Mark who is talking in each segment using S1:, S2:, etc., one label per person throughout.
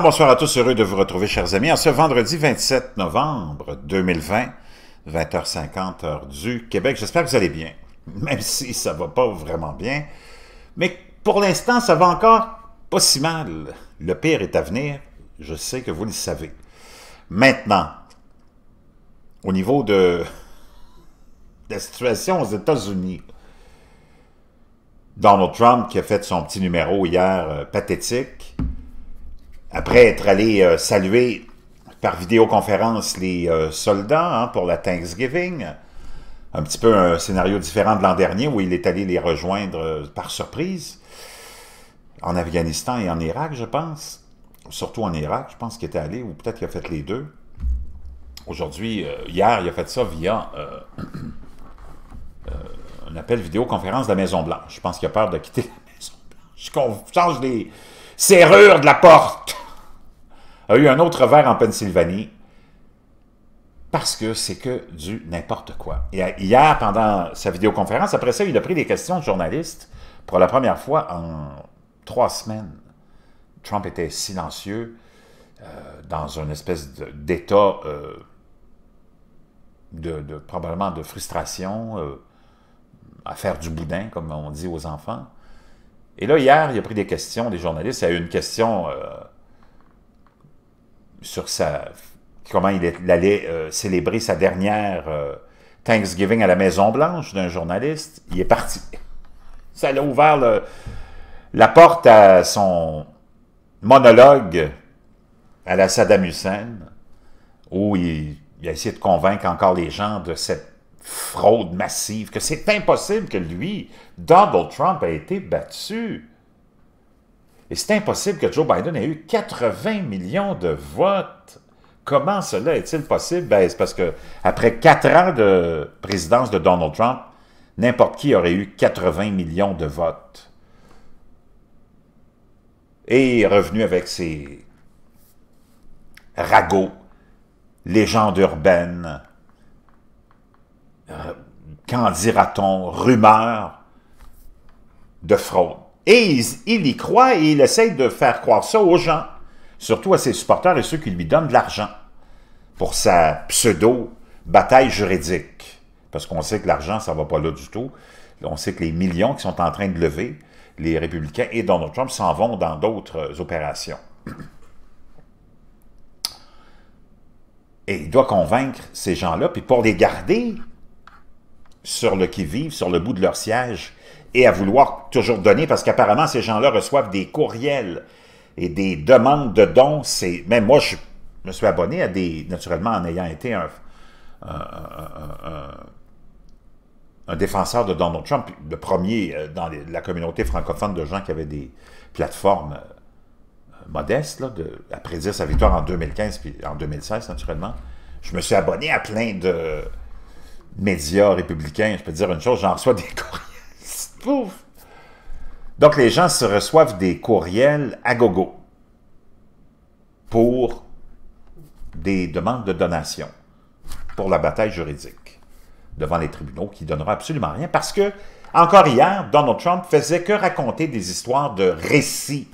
S1: bonsoir à tous, heureux de vous retrouver, chers amis, en ce vendredi 27 novembre 2020, 20h50, heure du Québec. J'espère que vous allez bien, même si ça va pas vraiment bien. Mais pour l'instant, ça va encore pas si mal. Le pire est à venir, je sais que vous le savez. Maintenant, au niveau de, la situation aux États-Unis, Donald Trump qui a fait son petit numéro hier euh, pathétique, après être allé euh, saluer par vidéoconférence les euh, soldats hein, pour la Thanksgiving, un petit peu un scénario différent de l'an dernier où il est allé les rejoindre euh, par surprise en Afghanistan et en Irak, je pense. Surtout en Irak, je pense qu'il était allé, ou peut-être qu'il a fait les deux. Aujourd'hui, hier, il a fait ça via un appel vidéoconférence de la Maison-Blanche. Je pense qu'il a peur de quitter la Maison-Blanche. Qu'on change les serrures de la porte a eu un autre verre en Pennsylvanie parce que c'est que du n'importe quoi. Et hier, pendant sa vidéoconférence, après ça, il a pris des questions de journalistes pour la première fois en trois semaines. Trump était silencieux euh, dans une espèce d'état euh, de, probablement de frustration, euh, à faire du boudin, comme on dit aux enfants. Et là, hier, il a pris des questions des journalistes. Il y a eu une question sur sa comment il, est, allait euh, célébrer sa dernière euh, Thanksgiving à la Maison-Blanche d'un journaliste, il est parti. Ça a ouvert la porte à son monologue à la Saddam Hussein, où il, il a essayé de convaincre encore les gens de cette fraude massive, que c'est impossible que lui, Donald Trump, ait été battu. Et c'est impossible que Joe Biden ait eu 80 millions de votes. Comment cela est-il possible? Ben, c'est parce que après quatre ans de présidence de Donald Trump, n'importe qui aurait eu 80 millions de votes. Et revenu avec ses ragots, légendes urbaines, euh, qu'en dira-t-on, rumeurs de fraude. Et il, y croit et il essaye de faire croire ça aux gens, surtout à ses supporters et ceux qui lui donnent de l'argent pour sa pseudo-bataille juridique. Parce qu'on sait que l'argent, ça ne va pas là du tout. On sait que les millions qui sont en train de lever, les républicains et Donald Trump s'en vont dans d'autres euh, opérations. Et il doit convaincre ces gens-là, puis pour les garder sur le qui-vive, sur le bout de leur siège, et à vouloir toujours donner, parce qu'apparemment, ces gens-là reçoivent des courriels et des demandes de dons. Même moi, je me suis abonné à des... Naturellement, en ayant été un, défenseur de Donald Trump, le premier euh, dans la communauté francophone de gens qui avaient des plateformes euh, modestes, là, de, à prédire sa victoire en 2015 puis en 2016, naturellement. Je me suis abonné à plein de médias républicains. Je peux te dire une chose, j'en reçois des courriels donc, les gens se reçoivent des courriels à gogo pour des demandes de donation pour la bataille juridique devant les tribunaux qui ne absolument rien parce que, encore hier, Donald Trump faisait que raconter des histoires de récits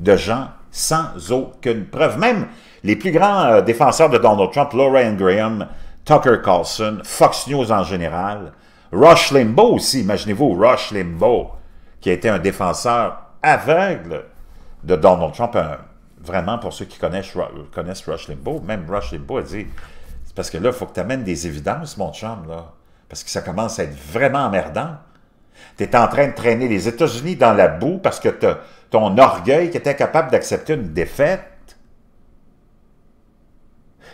S1: de gens sans aucune preuve. Même les plus grands euh, défenseurs de Donald Trump, Laura Graham, Tucker Carlson, Fox News en général, Rush Limbaugh aussi, imaginez-vous, Rush Limbaugh, qui a été un défenseur aveugle de Donald Trump. vraiment, pour ceux qui connaissent, connaissent Rush Limbaugh, même Rush Limbaugh a dit c'est parce que là, il faut que tu amènes des évidences, mon chum, là, parce que ça commence à être vraiment emmerdant. Tu es en train de traîner les États-Unis dans la boue parce que ton orgueil qui était capable d'accepter une défaite.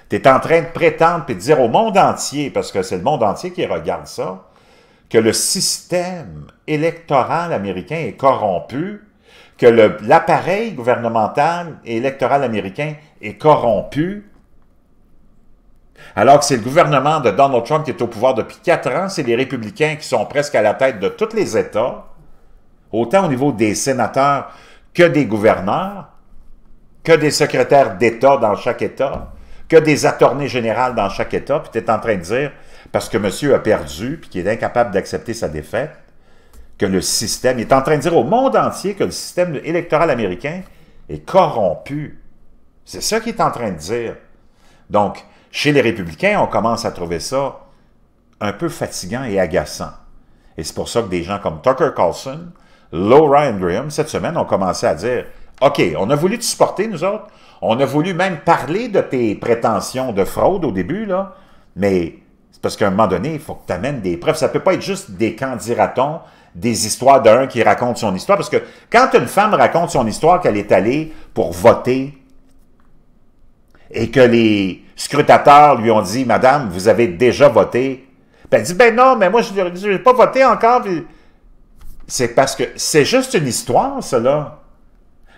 S1: Tu es en train de prétendre et de dire au monde entier, parce que c'est le monde entier qui regarde ça, que le système électoral américain est corrompu, que l'appareil gouvernemental et électoral américain est corrompu, alors que c'est le gouvernement de Donald Trump qui est au pouvoir depuis quatre ans, c'est les républicains qui sont presque à la tête de tous les États, autant au niveau des sénateurs que des gouverneurs, que des secrétaires d'État dans chaque État, que des attornées générales dans chaque État, puis tu es en train de dire, parce que monsieur a perdu, puis qu'il est incapable d'accepter sa défaite, que le système, il est en train de dire au monde entier que le système électoral américain est corrompu. C'est ça qu'il est en train de dire. Donc, chez les républicains, on commence à trouver ça un peu fatigant et agaçant. Et c'est pour ça que des gens comme Tucker Carlson, Laura Graham, cette semaine, ont commencé à dire OK, on a voulu te supporter, nous autres. On a voulu même parler de tes prétentions de fraude au début, là. Mais c'est parce qu'à un moment donné, il faut que tu amènes des preuves. Ça peut pas être juste des candidatons, des histoires d'un qui raconte son histoire. Parce que quand une femme raconte son histoire qu'elle est allée pour voter et que les scrutateurs lui ont dit « Madame, vous avez déjà voté ben, », elle dit « Ben non, mais moi, je n'ai pas voté encore. » C'est parce que c'est juste une histoire, cela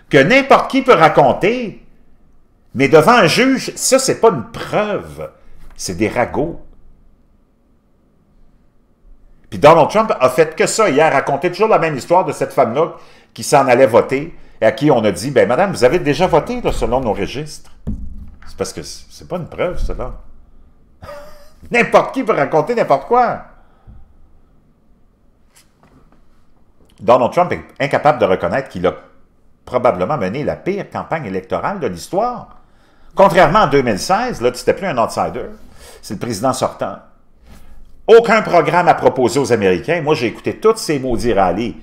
S1: que n'importe qui peut raconter, mais devant un juge, ça, c'est pas une preuve, c'est des ragots. Puis Donald Trump a fait que ça. hier, a raconté toujours la même histoire de cette femme-là qui s'en allait voter et à qui on a dit, ben madame, vous avez déjà voté selon nos registres. C'est parce que c'est pas une preuve, cela. n'importe qui peut raconter n'importe quoi. Donald Trump est incapable de reconnaître qu'il a probablement mené la pire campagne électorale de l'histoire. Contrairement à 2016, là, tu n'étais plus un outsider. C'est le président sortant. Aucun programme à proposer aux Américains. Moi, j'ai écouté tous ces maudits rallyes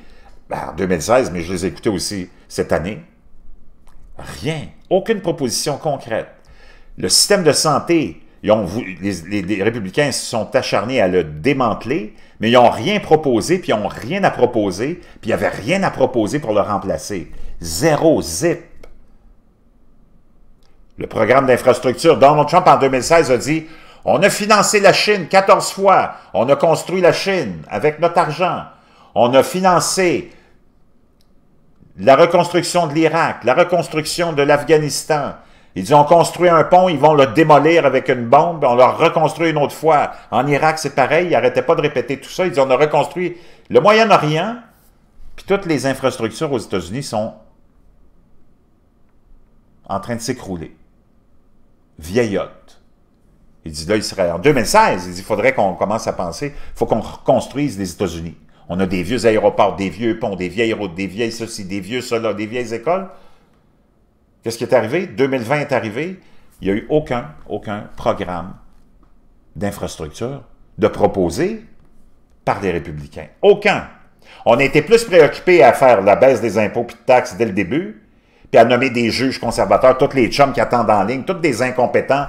S1: ben, en 2016, mais je les ai écoutés aussi cette année. Rien. Aucune proposition concrète. Le système de santé, les, républicains se sont acharnés à le démanteler, mais ils n'ont rien proposé, puis ils n'ont rien à proposer, puis il n'y avait rien à proposer pour le remplacer. Zéro zip. Le programme d'infrastructure, Donald Trump en 2016 a dit « On a financé la Chine 14 fois. On a construit la Chine avec notre argent. On a financé la reconstruction de l'Irak, la reconstruction de l'Afghanistan. Ils ont construit un pont, ils vont le démolir avec une bombe, on leur reconstruit une autre fois. En Irak, c'est pareil, ils n'arrêtaient pas de répéter tout ça. Ils ont reconstruit le Moyen-Orient, puis toutes les infrastructures aux États-Unis sont en train de s'écrouler. Vieillotte. Il dit, là, il serait en 2016, il dit, il faudrait qu'on commence à penser, il faut qu'on reconstruise les États-Unis. On a des vieux aéroports, des vieux ponts, des vieilles routes, des vieilles ceci, des vieux cela, des vieilles écoles. Qu'est-ce qui est arrivé? 2020 est arrivé, il n'y a eu aucun, aucun programme d'infrastructure de proposer par les républicains. Aucun. On était plus préoccupés à faire la baisse des impôts et de taxes dès le début puis à nommer des juges conservateurs, tous les chums qui attendent en ligne, tous des incompétents,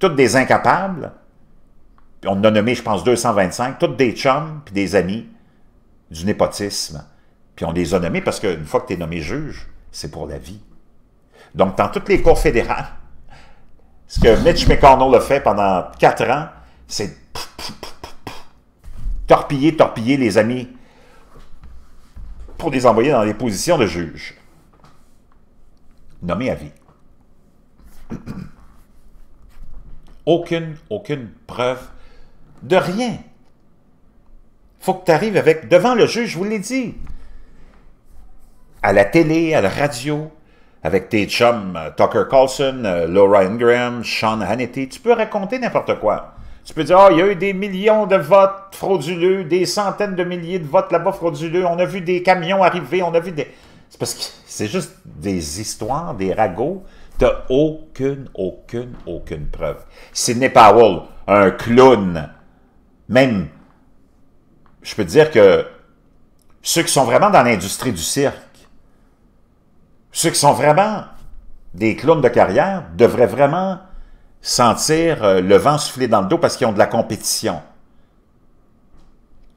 S1: tous des incapables. Puis on a nommé, je pense, 225, tous des chums, puis des amis du népotisme. Puis on les a nommés parce qu'une fois que tu es nommé juge, c'est pour la vie. Donc, dans toutes les cours fédérales, ce que Mitch McConnell a fait pendant quatre ans, c'est torpiller, torpiller les amis pour les envoyer dans des positions de juges nommé à vie. aucune, aucune preuve de rien. faut que tu arrives avec, devant le juge, je vous l'ai dit, à la télé, à la radio, avec tes chums euh, Tucker Carlson, euh, Laura graham, Sean Hannity, tu peux raconter n'importe quoi. Tu peux dire, ah, il y a eu des millions de votes frauduleux, des centaines de milliers de votes là-bas frauduleux, on a vu des camions arriver, on a vu des... C'est parce que c'est juste des histoires, des ragots. T'as aucune, aucune, aucune preuve. Sidney Powell, un clown, même, je peux te dire que ceux qui sont vraiment dans l'industrie du cirque, ceux qui sont vraiment des clowns de carrière, devraient vraiment sentir euh, le vent souffler dans le dos parce qu'ils ont de la compétition.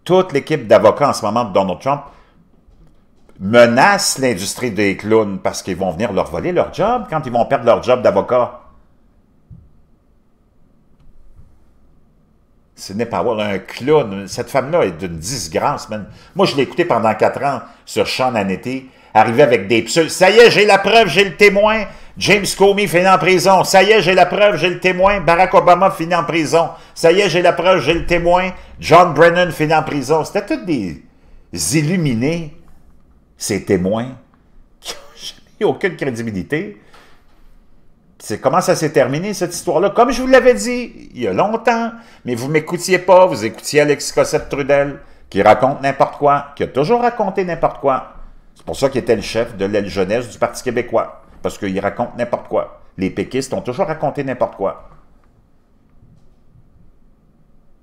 S1: Toute l'équipe d'avocats en ce moment de Donald Trump menace l'industrie des clowns parce qu'ils vont venir leur voler leur job quand ils vont perdre leur job d'avocat. Ce pas avoir un clown. Cette femme-là est d'une disgrâce, man. Moi, je l'ai écoutée pendant quatre ans sur Sean Hannity, arriver avec des pseudos. Ça y est, j'ai la preuve, j'ai le témoin. James Comey finit en prison. Ça y est, j'ai la preuve, j'ai le témoin. Barack Obama finit en prison. Ça y est, j'ai la preuve, j'ai le témoin. John Brennan finit en prison. C'était tous des illuminés ces témoins qui n'ont aucune crédibilité. C'est comment ça s'est terminé, cette histoire-là. Comme je vous l'avais dit il y a longtemps, mais vous ne m'écoutiez pas, vous écoutiez Alex Cossette-Trudel, qui raconte n'importe quoi, qui a toujours raconté n'importe quoi. C'est pour ça qu'il était le chef de l'aile jeunesse du Parti québécois, parce qu'il raconte n'importe quoi. Les péquistes ont toujours raconté n'importe quoi.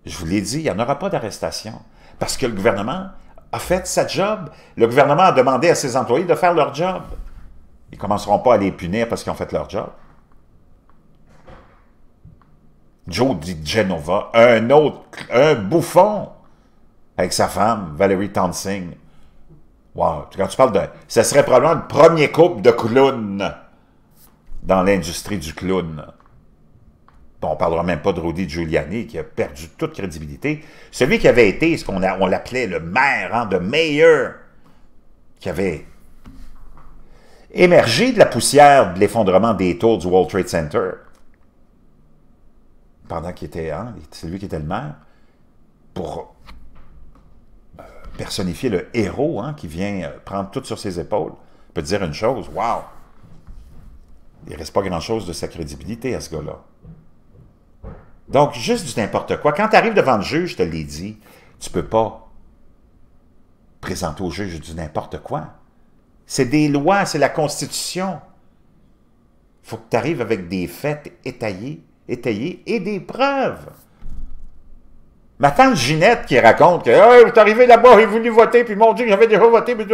S1: Je vous l'ai dit, il n'y en aura pas d'arrestation, parce que le gouvernement a fait sa job. Le gouvernement a demandé à ses employés de faire leur job. Ils ne commenceront pas à les punir parce qu'ils ont fait leur job. Joe Di Genova, un autre, un bouffon avec sa femme, Valérie Townsend. Wow, quand tu parles de... Ce serait probablement le premier couple de clowns dans l'industrie du clown on ne parlera même pas de Rudy Giuliani, qui a perdu toute crédibilité, celui qui avait été ce qu'on on l'appelait le maire, hein, de mayor, qui avait émergé de la poussière de l'effondrement des tours du World Trade Center, pendant qu'il était, hein, qui était le maire, pour euh, personnifier le héros hein, qui vient euh, prendre tout sur ses épaules, peut dire une chose, wow, il ne reste pas grand-chose de sa crédibilité à ce gars-là. Donc, juste du n'importe quoi. Quand tu arrives devant le juge, je te l'ai dit, tu ne peux pas présenter au juge du n'importe quoi. C'est des lois, c'est la Constitution. Il faut que tu arrives avec des faits étayés, étayés et des preuves. Ma tante Ginette qui raconte que ah, arrivé là-bas, j'ai voulu voter, puis mon Dieu, j'avais déjà voté, puis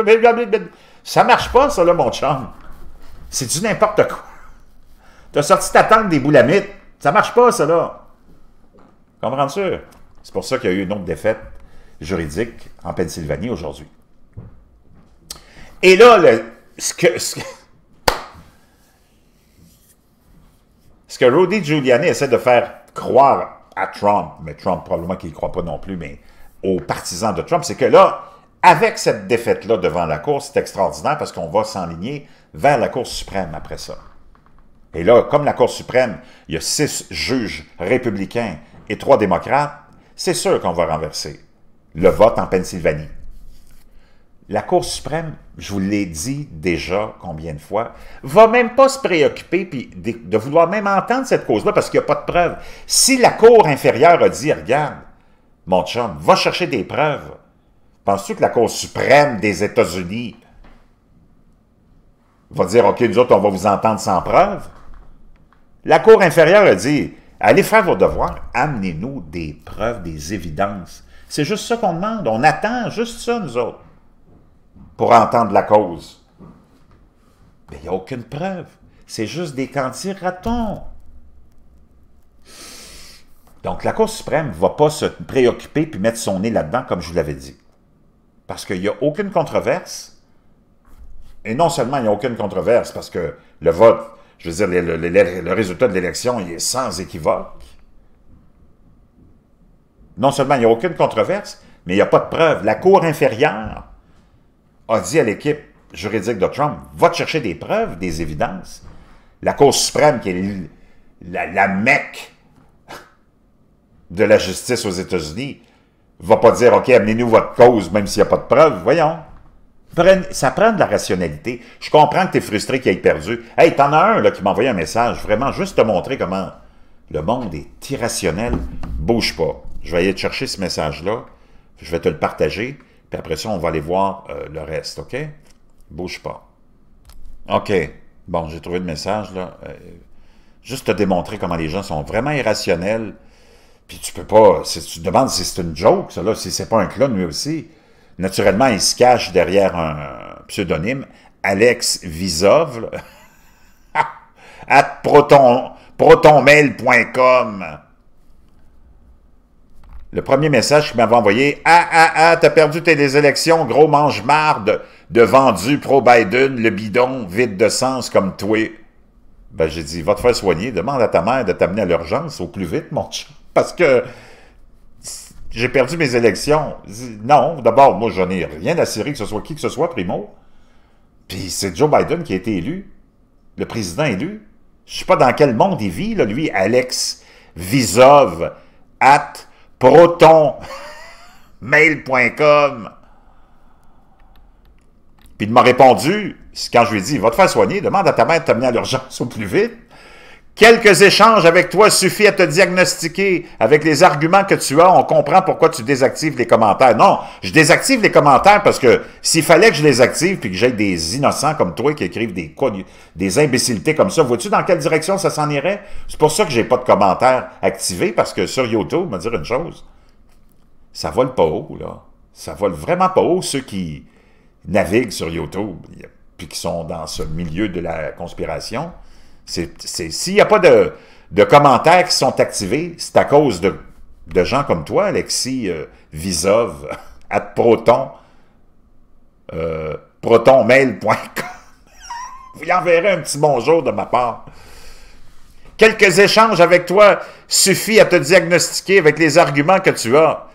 S1: ça marche pas, ça, là, mon chum. C'est du n'importe quoi. Tu as sorti ta tante des boulamites. Ça marche pas, ça, là. Comprends sûr. C'est pour ça qu'il y a eu une autre défaite juridique en Pennsylvanie aujourd'hui. Et là, ce, que, ce, que, ce que Rudy Giuliani essaie de faire croire à Trump, mais Trump probablement qu'il ne croit pas non plus, mais aux partisans de Trump, c'est que là, avec cette défaite-là devant la Cour, c'est extraordinaire parce qu'on va s'enligner vers la Cour suprême après ça. Et là, comme la Cour suprême, il y a six juges républicains et trois démocrates, c'est sûr qu'on va renverser le vote en Pennsylvanie. La Cour suprême, je vous l'ai dit déjà combien de fois, va même pas se préoccuper puis de, vouloir même entendre cette cause-là parce qu'il n'y a pas de preuves. Si la Cour inférieure a dit, regarde, mon chum, va chercher des preuves, penses-tu que la Cour suprême des États-Unis va dire, OK, nous autres, on va vous entendre sans preuve? La Cour inférieure a dit, Allez faire vos devoirs, amenez-nous des preuves, des évidences. C'est juste ça qu'on demande. On attend juste ça, nous autres, pour entendre la cause. Mais il n'y a aucune preuve. C'est juste des ratons. Donc, la Cour suprême ne va pas se préoccuper puis mettre son nez là-dedans, comme je vous l'avais dit. Parce qu'il n'y a aucune controverse. Et non seulement il n'y a aucune controverse, parce que le vote je veux dire, le, résultat de l'élection, est sans équivoque. Non seulement il n'y a aucune controverse, mais il n'y a pas de preuve. La Cour inférieure a dit à l'équipe juridique de Trump, va te chercher des preuves, des évidences. La Cour suprême, qui est la, mecque de la justice aux États-Unis, va pas dire, OK, amenez-nous votre cause, même s'il n'y a pas de preuves. Voyons ça prend de la rationalité. Je comprends que tu es frustré qu'il ait perdu. Hey, t'en as un là, qui m'a envoyé un message, vraiment, juste te montrer comment le monde est irrationnel. Bouge pas. Je vais aller te chercher ce message-là, je vais te le partager, puis après ça, on va aller voir euh, le reste, OK? Bouge pas. OK. Bon, j'ai trouvé le message, là. Euh, juste te démontrer comment les gens sont vraiment irrationnels. Puis tu peux pas... Tu te demandes si c'est une joke, ça, là, si c'est pas un clown, lui aussi. Naturellement, il se cache derrière un pseudonyme, Alex Visovle at protonmail.com. Le premier message qu'il m'avait envoyé, « Ah, ah, ah, t'as perdu tes élections, gros mange-marde de vendu pro-Biden, le bidon, vide de sens comme toi. » Ben, j'ai dit, « Va te faire soigner, demande à ta mère de t'amener à l'urgence au plus vite, mon chat, parce que j'ai perdu mes élections. Non, d'abord, moi, je n'ai rien à cirer que ce soit qui que ce soit, primo. Puis c'est Joe Biden qui a été élu, le président élu. Je sais pas dans quel monde il vit, lui, Alex Visov, at proton, mail.com. Puis il m'a répondu, quand je lui ai dit, va te faire soigner, demande à ta mère de t'amener à l'urgence au plus vite. Quelques échanges avec toi suffit à te diagnostiquer. Avec les arguments que tu as, on comprend pourquoi tu désactives les commentaires. Non, je désactive les commentaires parce que s'il fallait que je les active puis que j'ai des innocents comme toi qui écrivent des des imbécilités comme ça, vois-tu dans quelle direction ça s'en irait? C'est pour ça que j'ai pas de commentaires activés parce que sur YouTube, me dire une chose, ça vole pas haut, là. Ça vole vraiment pas haut ceux qui naviguent sur YouTube puis qui sont dans ce milieu de la conspiration. S'il n'y a pas de, commentaires qui sont activés, c'est à cause de, gens comme toi, Alexis euh, Visov, at proton, euh, protonmail.com. Vous enverrez un petit bonjour de ma part. Quelques échanges avec toi suffit à te diagnostiquer avec les arguments que tu as.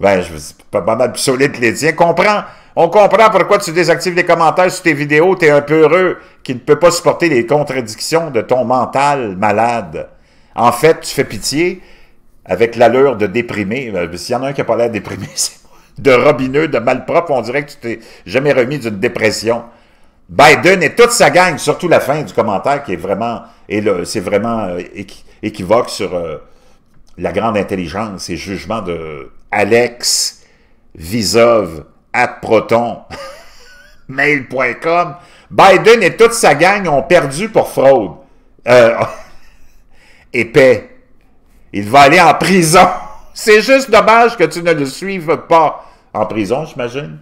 S1: Ben, je pas mal plus solide les dire. Comprends on comprend pourquoi tu désactives les commentaires sur tes vidéos. Tu es un peu heureux qui ne peut pas supporter les contradictions de ton mental malade. En fait, tu fais pitié avec l'allure de déprimé. Euh, s'il y en a un qui n'a pas l'air déprimé, c'est de robineux, de malpropre, on dirait que tu t'es jamais remis d'une dépression. Biden et toute sa gang, surtout la fin du commentaire qui est vraiment, et c'est vraiment euh, équivoque sur euh, la grande intelligence et jugement de Alex Visov at proton. Mail.com. Biden et toute sa gang ont perdu pour fraude. Euh, épais. Il va aller en prison. C'est juste dommage que tu ne le suives pas. En prison, j'imagine.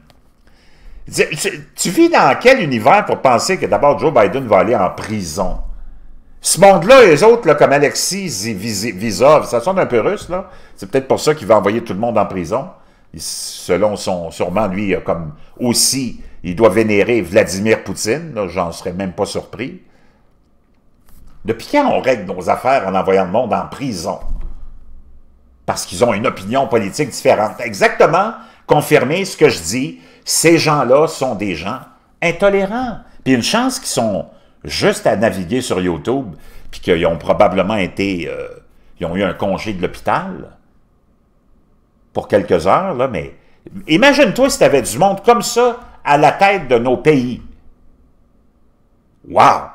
S1: Tu, vis dans quel univers pour penser que d'abord Joe Biden va aller en prison? Ce monde-là, les autres, là, comme Alexis Vizov, ça sonne un peu russe, là. C'est peut-être pour ça qu'il va envoyer tout le monde en prison selon son, sûrement lui, comme aussi, il doit vénérer Vladimir Poutine, j'en serais même pas surpris. Depuis quand on règle nos affaires en envoyant le monde en prison? Parce qu'ils ont une opinion politique différente. Exactement, confirmer ce que je dis, ces gens-là sont des gens intolérants. Puis une chance qu'ils sont juste à naviguer sur YouTube, puis qu'ils ont probablement été... Euh, ils ont eu un congé de l'hôpital pour quelques heures, là, mais imagine-toi si tu avais du monde comme ça à la tête de nos pays. Wow!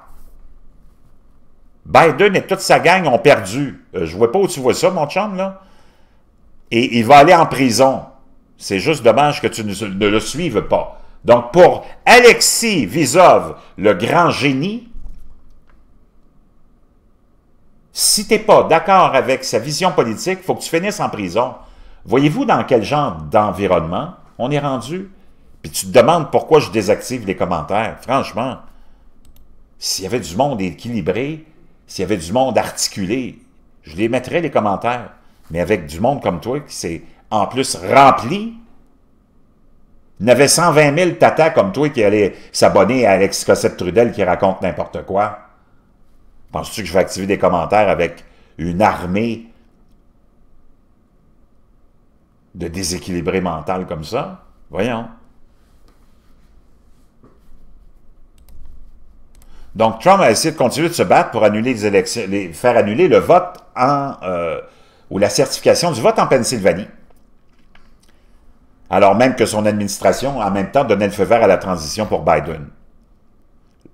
S1: Biden et toute sa gang ont perdu. Euh, je vois pas où tu vois ça, mon chum, là. Et il va aller en prison. C'est juste dommage que tu ne, ne, le suives pas. Donc, pour Alexis Vizov, le grand génie, si t'es pas d'accord avec sa vision politique, faut que tu finisses en prison. Voyez-vous dans quel genre d'environnement on est rendu? Puis tu te demandes pourquoi je désactive les commentaires. Franchement, s'il y avait du monde équilibré, s'il y avait du monde articulé, je les mettrais les commentaires. Mais avec du monde comme toi qui s'est en plus rempli, avait 120 000 tatas comme toi qui allait s'abonner à Alex Cossette-Trudel qui raconte n'importe quoi. Penses-tu que je vais activer des commentaires avec une armée de déséquilibré mental comme ça? Voyons. Donc, Trump a essayé de continuer de se battre pour annuler les élections, faire annuler le vote en, euh, ou la certification du vote en Pennsylvanie. Alors même que son administration, en même temps, donnait le feu vert à la transition pour Biden.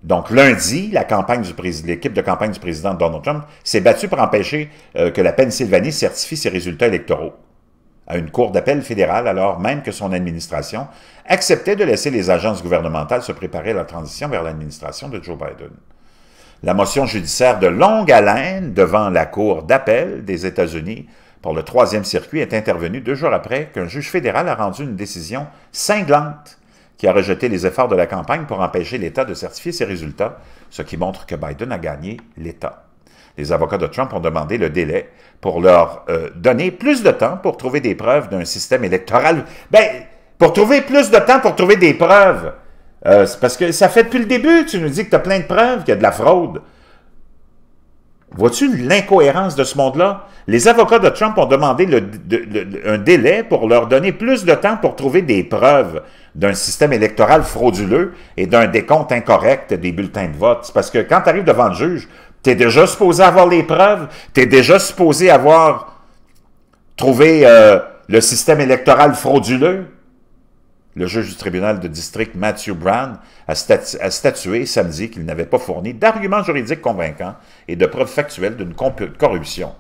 S1: Donc, lundi, l'équipe de campagne du président Donald Trump s'est battue pour empêcher euh, que la Pennsylvanie certifie ses résultats électoraux à une cour d'appel fédérale alors même que son administration acceptait de laisser les agences gouvernementales se préparer à la transition vers l'administration de Joe Biden. La motion judiciaire de longue haleine devant la cour d'appel des États-Unis pour le troisième circuit est intervenue deux jours après qu'un juge fédéral a rendu une décision cinglante qui a rejeté les efforts de la campagne pour empêcher l'État de certifier ses résultats, ce qui montre que Biden a gagné l'État. Les avocats de Trump ont demandé le délai pour leur euh, donner plus de temps pour trouver des preuves d'un système électoral. Ben, pour trouver plus de temps pour trouver des preuves. Euh, parce que ça fait depuis le début, tu nous dis que tu as plein de preuves qu'il y a de la fraude. Vois-tu l'incohérence de ce monde-là? Les avocats de Trump ont demandé un délai pour leur donner plus de temps pour trouver des preuves d'un système électoral frauduleux et d'un décompte incorrect des bulletins de vote. Parce que quand tu arrives devant le juge, tu es déjà supposé avoir les preuves, tu es déjà supposé avoir trouvé euh, le système électoral frauduleux, le juge du tribunal de district Matthew Brown a, statué samedi qu'il n'avait pas fourni d'arguments juridiques convaincants et de preuves factuelles d'une corruption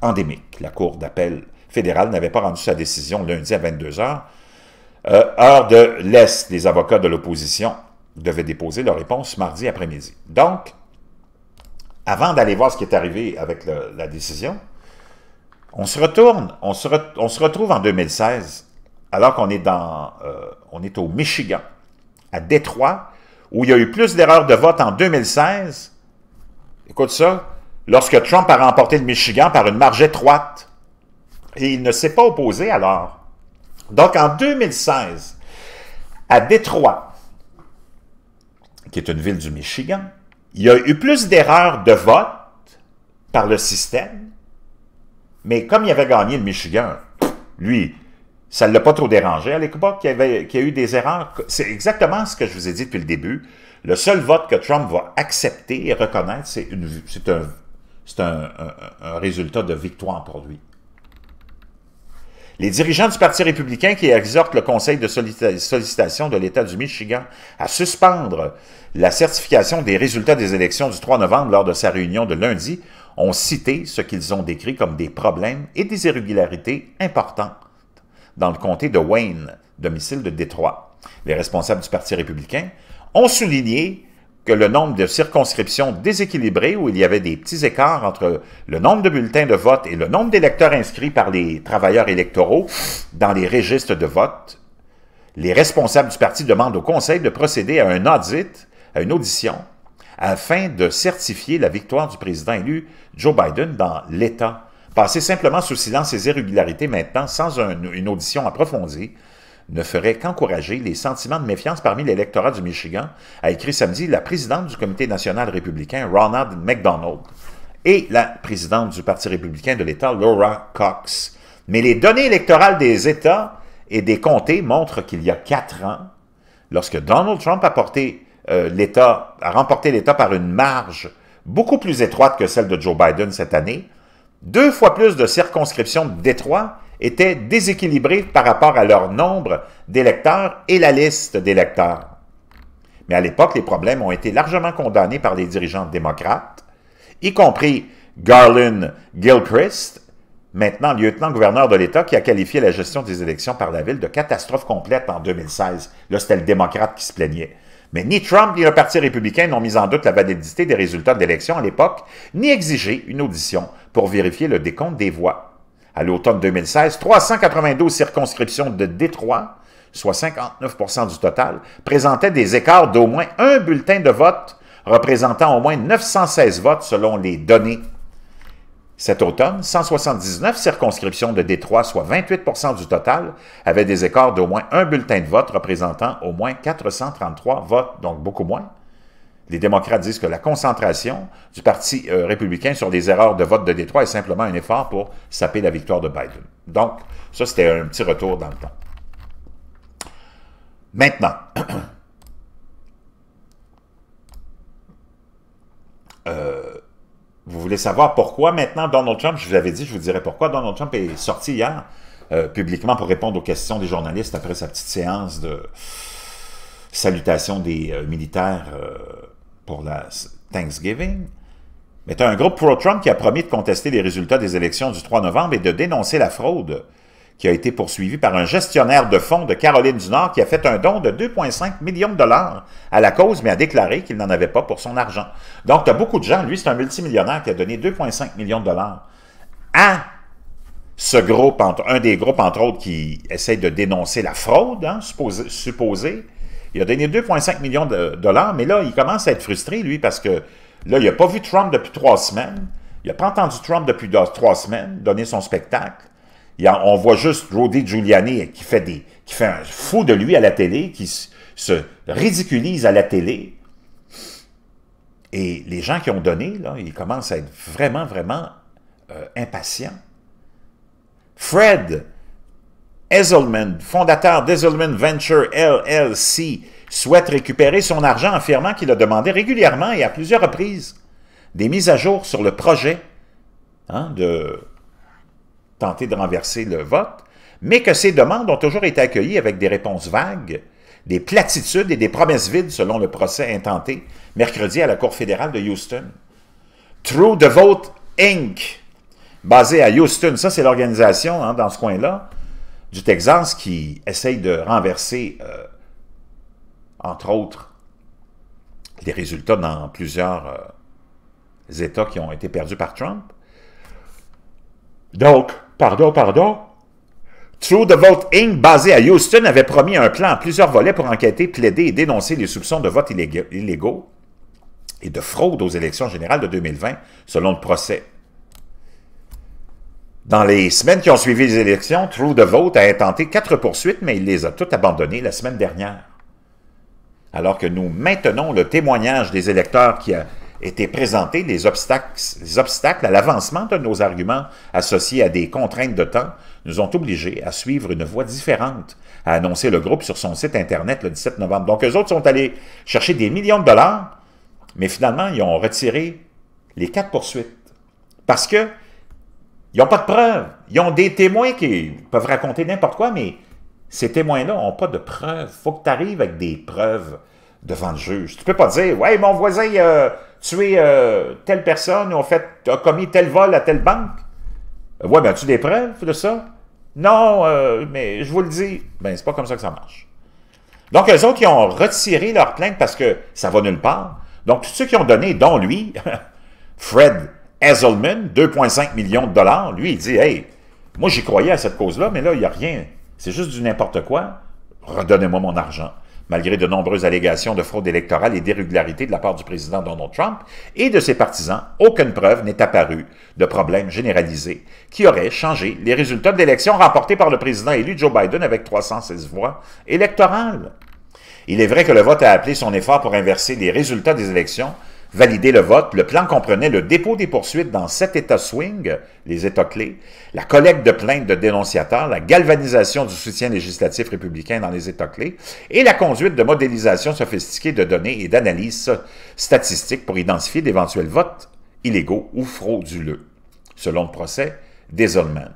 S1: endémique. La Cour d'appel fédérale n'avait pas rendu sa décision lundi à 22 h Hors heure de l'Est, les avocats de l'opposition devaient déposer leur réponse mardi après-midi. Donc, avant d'aller voir ce qui est arrivé avec la décision, on se retourne, on se retrouve en 2016 alors qu'on est dans, euh, on est au Michigan, à Détroit, où il y a eu plus d'erreurs de vote en 2016, écoute ça, lorsque Trump a remporté le Michigan par une marge étroite. Et il ne s'est pas opposé alors. Donc en 2016, à Détroit, qui est une ville du Michigan, il y a eu plus d'erreurs de vote par le système, mais comme il avait gagné le Michigan, lui, ça ne l'a pas trop dérangé à l'époque qu'il y, a eu des erreurs. C'est exactement ce que je vous ai dit depuis le début. Le seul vote que Trump va accepter et reconnaître, c'est un, un, un résultat de victoire pour lui. Les dirigeants du Parti républicain qui exhortent le Conseil de sollicitation de l'État du Michigan à suspendre la certification des résultats des élections du 3 novembre lors de sa réunion de lundi ont cité ce qu'ils ont décrit comme des problèmes et des irrégularités importants dans le comté de Wayne, domicile de Détroit. Les responsables du Parti républicain ont souligné que le nombre de circonscriptions déséquilibrées où il y avait des petits écarts entre le nombre de bulletins de vote et le nombre d'électeurs inscrits par les travailleurs électoraux dans les registres de vote, les responsables du parti demandent au Conseil de procéder à un audit, à une audition, afin de certifier la victoire du président élu Joe Biden dans l'État Passer simplement sous silence ces irrégularités maintenant, sans une audition approfondie, ne ferait qu'encourager les sentiments de méfiance parmi l'électorat du Michigan, a écrit samedi la présidente du Comité national républicain, Ronald McDonald, et la présidente du Parti républicain de l'État, Laura Cox. Mais les données électorales des États et des comtés montrent qu'il y a quatre ans, lorsque Donald Trump a, porté, euh, l'État, a remporté l'État par une marge beaucoup plus étroite que celle de Joe Biden cette année, deux fois plus de circonscriptions de Détroit étaient déséquilibrées par rapport à leur nombre d'électeurs et la liste d'électeurs. Mais à l'époque, les problèmes ont été largement condamnés par les dirigeants démocrates, y compris Garland Gilchrist, maintenant lieutenant-gouverneur de l'État, qui a qualifié la gestion des élections par la ville de catastrophe complète en 2016. Là, c'était le démocrate qui se plaignait. Mais ni Trump ni le Parti républicain n'ont mis en doute la validité des résultats d'élection à l'époque, ni exigé une audition pour vérifier le décompte des voix. À l'automne 2016, 392 circonscriptions de Détroit, soit 59 du total, présentaient des écarts d'au moins un bulletin de vote représentant au moins 916 votes selon les données cet automne, 179 circonscriptions de Détroit, soit 28 du total, avaient des écarts d'au moins un bulletin de vote représentant au moins 433 votes, donc beaucoup moins. Les démocrates disent que la concentration du Parti euh, républicain sur des erreurs de vote de Détroit est simplement un effort pour saper la victoire de Biden. Donc, ça, c'était un petit retour dans le temps. Maintenant, euh, vous voulez savoir pourquoi maintenant Donald Trump, je vous l'avais dit, je vous dirais pourquoi Donald Trump est sorti hier euh, publiquement pour répondre aux questions des journalistes après sa petite séance de salutation des euh, militaires euh, pour la Thanksgiving. Mais tu as un groupe pro-Trump qui a promis de contester les résultats des élections du 3 novembre et de dénoncer la fraude qui a été poursuivi par un gestionnaire de fonds de Caroline du Nord qui a fait un don de 2,5 millions de dollars à la cause, mais a déclaré qu'il n'en avait pas pour son argent. Donc, tu as beaucoup de gens. Lui, c'est un multimillionnaire qui a donné 2,5 millions de dollars à ce groupe, un des groupes, entre autres, qui essaie de dénoncer la fraude, hein, supposée. Il a donné 2,5 millions de dollars, mais là, il commence à être frustré, lui, parce que là, il n'a pas vu Trump depuis trois semaines. Il n'a pas entendu Trump depuis trois semaines donner son spectacle on voit juste roddy Giuliani qui fait, des, qui fait un fou de lui à la télé, qui se, ridiculise à la télé. Et les gens qui ont donné, là, ils commencent à être vraiment, vraiment euh, impatients. Fred Ezelman, fondateur d'Ezelman Venture LLC, souhaite récupérer son argent affirmant qu'il a demandé régulièrement et à plusieurs reprises des mises à jour sur le projet hein, de tenté de renverser le vote, mais que ces demandes ont toujours été accueillies avec des réponses vagues, des platitudes et des promesses vides selon le procès intenté mercredi à la Cour fédérale de Houston. True the Vote Inc., Basé à Houston, ça c'est l'organisation hein, dans ce coin-là du Texas qui essaye de renverser, euh, entre autres, les résultats dans plusieurs euh, États qui ont été perdus par Trump. Donc, Pardon, pardon? True the Vote Inc., basé à Houston, avait promis un plan à plusieurs volets pour enquêter, plaider et dénoncer les soupçons de votes illégaux et de fraude aux élections générales de 2020, selon le procès. Dans les semaines qui ont suivi les élections, True the Vote a intenté quatre poursuites, mais il les a toutes abandonnées la semaine dernière. Alors que nous maintenons le témoignage des électeurs qui, a, étaient présentés des obstacles, à l'avancement de nos arguments associés à des contraintes de temps nous ont obligés à suivre une voie différente, a annoncé le groupe sur son site Internet le 17 novembre. Donc, eux autres sont allés chercher des millions de dollars, mais finalement, ils ont retiré les quatre poursuites. Parce que ils n'ont pas de preuves. Ils ont des témoins qui peuvent raconter n'importe quoi, mais ces témoins-là n'ont pas de preuves. Il faut que tu arrives avec des preuves devant le juge. Tu peux pas dire, ouais, mon voisin a tué euh, telle personne, ou fait, a commis tel vol à telle banque. Ouais, ben as-tu des preuves de ça? Non, euh, mais je vous le dis, ben c'est pas comme ça que ça marche. Donc, les autres, ils ont retiré leur plainte parce que ça va nulle part. Donc, tous ceux qui ont donné, dont lui, Fred Hazelman, 2,5 millions de dollars, lui, il dit, hey, moi j'y croyais à cette cause-là, mais là, il n'y a rien. C'est juste du n'importe quoi. Redonnez-moi mon argent malgré de nombreuses allégations de fraude électorale et d'irrégularité de la part du président Donald Trump et de ses partisans, aucune preuve n'est apparue de problème généralisés qui aurait changé les résultats de l'élection remportée par le président élu Joe Biden avec 316 voix électorales. Il est vrai que le vote a appelé son effort pour inverser les résultats des élections, valider le vote, le plan comprenait le dépôt des poursuites dans sept États swing, les États clés, la collecte de plaintes de dénonciateurs, la galvanisation du soutien législatif républicain dans les États clés et la conduite de modélisation sophistiquée de données et d'analyses statistiques pour identifier d'éventuels votes illégaux ou frauduleux, selon le procès désolement,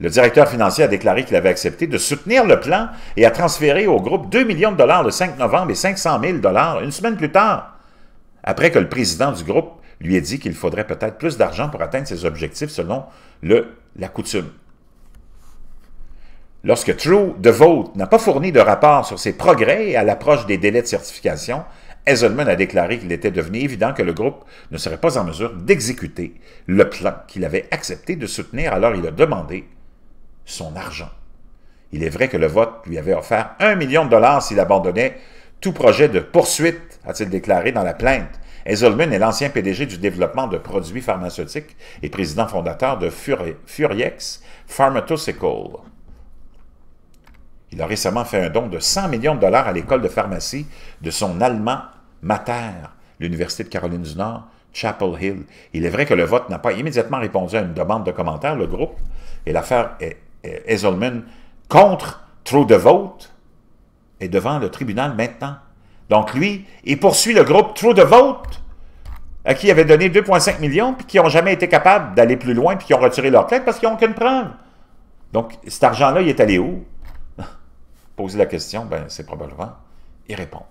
S1: Le directeur financier a déclaré qu'il avait accepté de soutenir le plan et a transféré au groupe 2 millions de dollars le 5 novembre et 500 000 dollars une semaine plus tard après que le président du groupe lui ait dit qu'il faudrait peut-être plus d'argent pour atteindre ses objectifs selon le, la coutume. Lorsque True Vote, n'a pas fourni de rapport sur ses progrès à l'approche des délais de certification, Ezelman a déclaré qu'il était devenu évident que le groupe ne serait pas en mesure d'exécuter le plan qu'il avait accepté de soutenir, alors il a demandé son argent. Il est vrai que le vote lui avait offert un million de dollars s'il abandonnait tout projet de poursuite, a-t-il déclaré dans la plainte. Hazelman est l'ancien PDG du développement de produits pharmaceutiques et président fondateur de Furiex Pharmaceutical. Il a récemment fait un don de 100 millions de dollars à l'école de pharmacie de son allemand Mater, l'Université de Caroline du Nord, Chapel Hill. Il est vrai que le vote n'a pas immédiatement répondu à une demande de commentaire. Le groupe et l'affaire Hazelman contre trop de votes est devant le tribunal maintenant. Donc lui, il poursuit le groupe True de Vote, à qui il avait donné 2,5 millions, puis qui n'ont jamais été capables d'aller plus loin, puis qui ont retiré leur plainte parce qu'ils n'ont aucune preuve. Donc cet argent-là, il est allé où? Poser la question, ben c'est probablement Il répond.